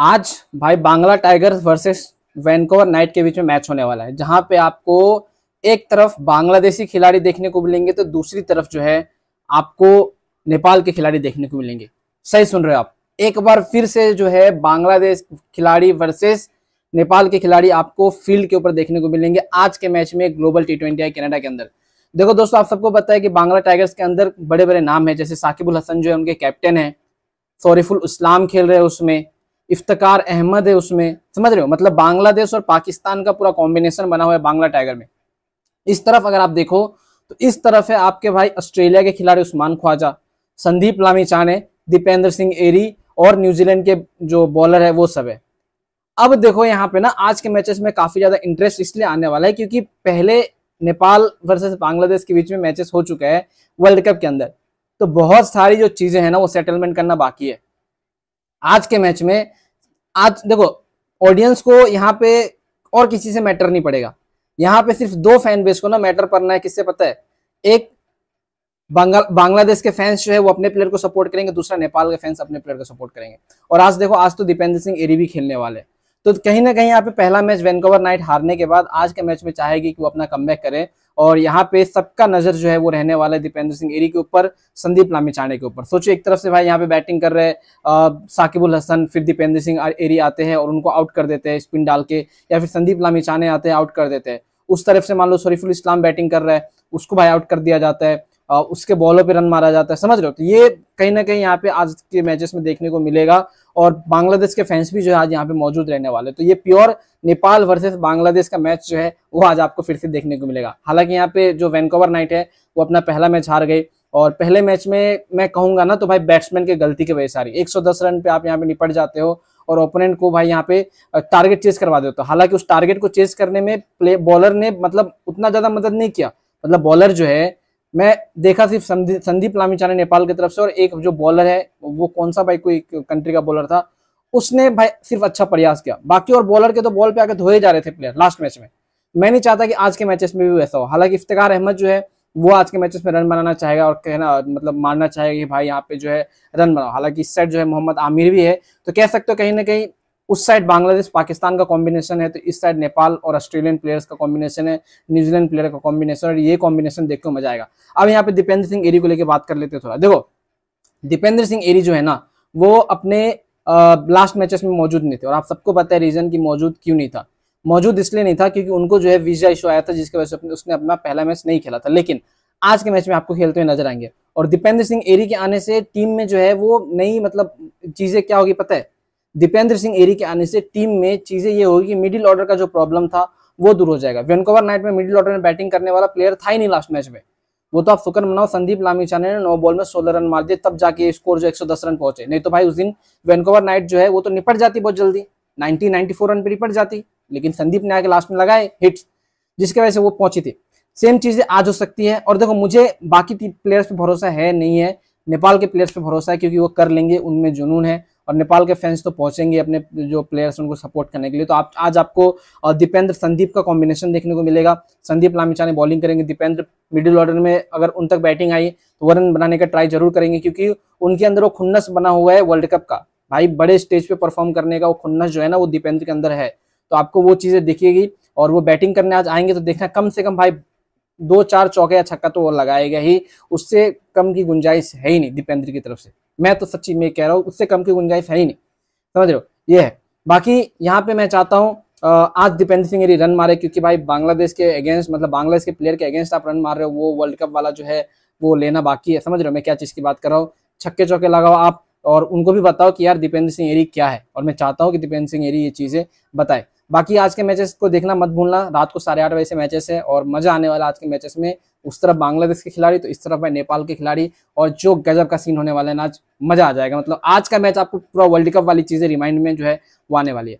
आज भाई Bangla Tigers versus Vancouver Knight के बीच में मैच होने वाला है जहां पे आपको एक तरफ बांग्लादेशी खिलाड़ी देखने को मिलेंगे तो दूसरी तरफ जो है आपको नेपाल के खिलाड़ी देखने को मिलेंगे सही सुन रहे हो आप एक बार फिर से जो है बांग्लादेश खिलाड़ी वर्सेस नेपाल के खिलाड़ी आपको फील्ड के ऊपर देखने को मिलेंगे आज के मैच में ग्लोबल टी ट्वेंटी कनाडा के अंदर देखो दोस्तों आप सबको पता है कि बांग्ला टाइगर्स के अंदर बड़े बड़े नाम है जैसे साकिबुल हसन जो है उनके कैप्टन है शोरीफुल इस्लाम खेल रहे हैं उसमें इफ्तार अहमद है उसमें समझ रहे हो मतलब बांग्लादेश और पाकिस्तान का पूरा कॉम्बिनेशन बना हुआ है बांग्ला टाइगर में इस तरफ अगर आप देखो तो इस तरफ है आपके भाई ऑस्ट्रेलिया के खिलाड़ी उस्मान ख्वाजा संदीप लामी चाने दीपेंद्र सिंह एरी और न्यूजीलैंड के जो बॉलर है वो सब है अब देखो यहाँ पे ना आज के मैचेस में काफी ज्यादा इंटरेस्ट इसलिए आने वाला है क्योंकि पहले नेपाल वर्सेस बांग्लादेश के बीच में मैचेस हो चुका है वर्ल्ड कप के अंदर तो बहुत सारी जो चीजें हैं ना वो सेटलमेंट करना बाकी है आज के मैच में आज देखो ऑडियंस को यहाँ पे और किसी से मैटर नहीं पड़ेगा यहाँ पे सिर्फ दो फैन बेस को ना मैटर करना है किससे पता है एक बांग्लादेश के फैंस जो है वो अपने प्लेयर को सपोर्ट करेंगे दूसरा नेपाल के फैंस अपने प्लेयर को सपोर्ट करेंगे और आज देखो आज तो दीपेंद्र सिंह एरी भी खेलने वाले तो कहीं ना कहीं यहाँ पे पहला मैच वैनकोवर नाइट हारने के बाद आज के मैच में चाहेगी कि वो अपना कम करें और यहाँ पे सबका नजर जो है वो रहने वाला है दीपेंद्र सिंह एरी के ऊपर संदीप लामिचाने के ऊपर सोचो एक तरफ से भाई यहाँ पे बैटिंग कर रहे साकिबुल हसन फिर दीपेंद्र सिंह एरी आते हैं और उनको आउट कर देते हैं स्पिन डाल के या फिर संदीप लामिचाने आते हैं आउट कर देते हैं उस तरफ से मान लो शरीफुल इस्लाम बैटिंग कर रहे हैं उसको भाई आउट कर दिया जाता है उसके बॉलों पर रन मारा जाता है समझ रहे हो तो ये कहीं ना कहीं यहाँ पे आज के मैचेस में देखने को मिलेगा और बांग्लादेश के फैंस भी जो है आज यहाँ पे मौजूद रहने वाले तो ये प्योर नेपाल वर्सेस बांग्लादेश का मैच जो है वो आज आपको फिर से देखने को मिलेगा हालांकि यहाँ पे जो वैनकोवर नाइट है वो अपना पहला मैच हार गए और पहले मैच में मैं कहूंगा ना तो भाई बैट्समैन की गलती की वजह सारी 110 रन पे आप यहाँ पे निपट जाते हो और ओपोनेंट को भाई यहाँ पे टारगेट चेस करवा देते हो हालांकि उस टारगेट को चेस करने में प्ले बॉलर ने मतलब उतना ज्यादा मदद नहीं किया मतलब बॉलर जो है मैं देखा सिर्फ संदीप लामीचाने नेपाल की तरफ से और एक जो बॉलर है वो कौन सा भाई कोई कंट्री का बॉलर था उसने भाई सिर्फ अच्छा प्रयास किया बाकी और बॉलर के तो बॉल पे आके धोए जा रहे थे प्लेयर लास्ट मैच में मैं नहीं चाहता कि आज के मैचेस में भी वैसा हो हालांकि इफ्तार अहमद जो है वो आज के मैचेस में रन बनाना चाहेगा और कहना मतलब मानना चाहेगा कि भाई यहाँ पे जो है रन बनाओ हालांकि इस साइड जो है मोहम्मद आमिर भी है तो कह सकते हो कहीं ना कहीं उस साइड बांग्लादेश पाकिस्तान का कॉम्बिनेशन है तो इस साइड नेपाल और ऑस्ट्रेलियन प्लेयर्स का कॉम्बिनेशन है न्यूजीलैंड प्लेयर का कॉम्बिनेशन और ये कॉम्बिनेशन देख के मजा आएगा अब यहाँ पे दीपेंद्र सिंह एरी को लेकर बात कर लेते थोड़ा देखो दीपेंद्र सिंह एरी जो है ना वो अपने लास्ट मैचेस में मौजूद नहीं थे और आप सबको पता है रीजन की मौजूद क्यों नहीं था मौजूद इसलिए नहीं था क्योंकि उनको जो है वीजा इशू आया था जिसकी वजह से उसने अपना पहला मैच नहीं खेला था लेकिन आज के मैच में आपको खेलते हुए नजर आएंगे और दीपेंद्र सिंह एरी के आने से टीम में जो है वो नई मतलब चीजें क्या होगी पता है दीपेंद्र सिंह एरी के आने से टीम में चीजें ये होगी मिडिल ऑर्डर का जो प्रॉब्लम था वो दूर हो जाएगा वेनकोवर नाइट में मिडिल ऑर्डर में बैटिंग करने वाला प्लेयर था ही नहीं लास्ट मैच में वो तो आप सुकन मनाओ संदीप लामीचा ने नौ बॉल में सोलह रन मार दिए तब जाके स्कोर जो एक रन पहुंचे नहीं तो भाई उस दिन वेनकोवर नाइट जो है वो तो निपट जाती बहुत जल्दी नाइनटी नाइनटी रन पर निपट जाती लेकिन संदीप ने आके लास्ट में लगाए हिट्स जिसकी वजह से वो पहुंची थी सेम चीजें आज हो सकती है और देखो मुझे बाकी प्लेयर्स पे भरोसा है नहीं है नेपाल के प्लेयर्स पे भरोसा है क्योंकि वो कर लेंगे उनमें जुनून है और नेपाल के फैंस तो पहुंचेंगे अपने जो प्लेयर्स उनको सपोर्ट करने के लिए तो आप आज आपको दीपेंद्र संदीप का कॉम्बिनेशन देखने को मिलेगा संदीप लामिचाने बॉलिंग करेंगे दीपेंद्र मिडिल ऑर्डर में अगर उन तक बैटिंग आई तो वो रन बनाने का ट्राई जरूर करेंगे क्योंकि उनके अंदर वो खुन्नस बना हुआ है वर्ल्ड कप का भाई बड़े स्टेज पे परफॉर्म करने का वो खुन्नस जो है ना वो दीपेंद्र के अंदर है तो आपको वो चीज़ें दिखेगी और वो बैटिंग करने आज आएंगे तो देखना कम से कम भाई दो चार चौके या छक्का तो वो लगाएगा ही उससे कम की गुंजाइश है ही नहीं दीपेंद्र की तरफ से मैं तो सच्ची में कह रहा हूँ उससे कम की गुंजाइश है ही नहीं समझ रहे हो ये है बाकी यहाँ पे मैं चाहता हूँ आज दीपेंद्र सिंह यदि रन मारे क्योंकि भाई बांग्लादेश के अगेंस्ट मतलब बांग्लादेश के प्लेयर के अगेंस्ट आप रन मार रहे हो वो वर्ल्ड कप वाला जो है वो लेना बाकी है समझ रहे हो मैं क्या चीज़ की बात कर रहा हूँ छक्के चौके लगाओ आप और उनको भी बताओ कि यार दीपेंद्र सिंह एरी क्या है और मैं चाहता हूँ कि दीपेंद्र सिंह एरी ये चीज़ें बताए बाकी आज के मैचेस को देखना मत भूलना रात को साढ़े आठ बजे से मैचेस है और मज़ा आने वाला आज के मैचेस में उस तरफ बांग्लादेश के खिलाड़ी तो इस तरफ है नेपाल के खिलाड़ी और जो गजब का सीन होने वाला है ना आज मजा आ जाएगा मतलब आज का मैच आपको पूरा वर्ल्ड कप वाली चीज़ें रिमाइंड में जो है वो आने वाली है